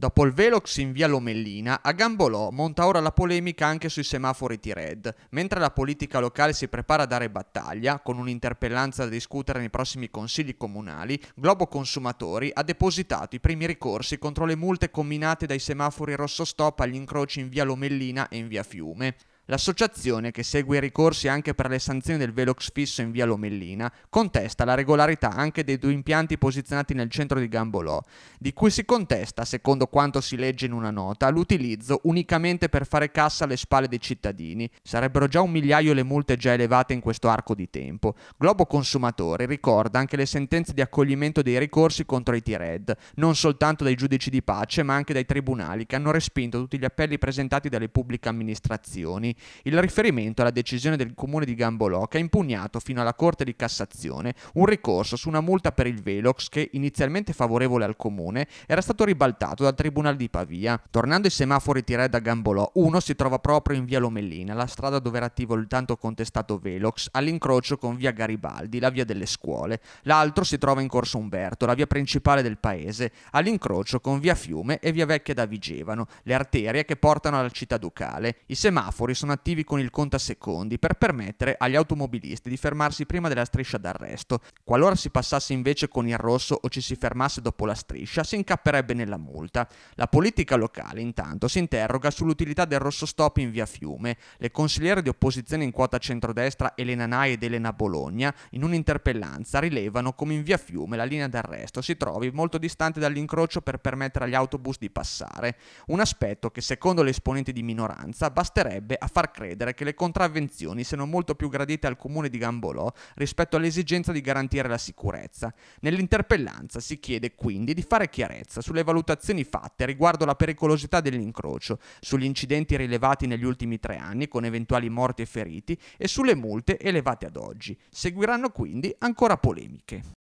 Dopo il Velox in via Lomellina, a Gambolò monta ora la polemica anche sui semafori T-Red, mentre la politica locale si prepara a dare battaglia, con un'interpellanza da discutere nei prossimi consigli comunali, Globo Consumatori ha depositato i primi ricorsi contro le multe combinate dai semafori rosso stop agli incroci in via Lomellina e in via Fiume. L'associazione, che segue i ricorsi anche per le sanzioni del velox fisso in via Lomellina, contesta la regolarità anche dei due impianti posizionati nel centro di Gambolò, di cui si contesta, secondo quanto si legge in una nota, l'utilizzo unicamente per fare cassa alle spalle dei cittadini. Sarebbero già un migliaio le multe già elevate in questo arco di tempo. Globo Consumatore ricorda anche le sentenze di accoglimento dei ricorsi contro i T-Red, non soltanto dai giudici di pace ma anche dai tribunali che hanno respinto tutti gli appelli presentati dalle pubbliche amministrazioni il riferimento alla decisione del comune di Gambolò che ha impugnato fino alla Corte di Cassazione un ricorso su una multa per il Velox che, inizialmente favorevole al comune, era stato ribaltato dal Tribunale di Pavia. Tornando ai semafori tirati da Gambolò, uno si trova proprio in via Lomellina, la strada dove era attivo il tanto contestato Velox, all'incrocio con via Garibaldi, la via delle scuole. L'altro si trova in Corso Umberto, la via principale del paese, all'incrocio con via Fiume e via Vecchia da Vigevano, le arterie che portano alla città ducale. I semafori sono sono attivi con il contasecondi per permettere agli automobilisti di fermarsi prima della striscia d'arresto. Qualora si passasse invece con il rosso o ci si fermasse dopo la striscia, si incapperebbe nella multa. La politica locale, intanto, si interroga sull'utilità del rosso stop in via Fiume. Le consigliere di opposizione in quota centrodestra Elena Nai ed Elena Bologna, in un'interpellanza, rilevano come in via Fiume la linea d'arresto si trovi molto distante dall'incrocio per permettere agli autobus di passare. Un aspetto che, secondo le esponenti di minoranza, basterebbe a far far credere che le contravvenzioni siano molto più gradite al comune di Gambolò rispetto all'esigenza di garantire la sicurezza. Nell'interpellanza si chiede quindi di fare chiarezza sulle valutazioni fatte riguardo la pericolosità dell'incrocio, sugli incidenti rilevati negli ultimi tre anni con eventuali morti e feriti e sulle multe elevate ad oggi. Seguiranno quindi ancora polemiche.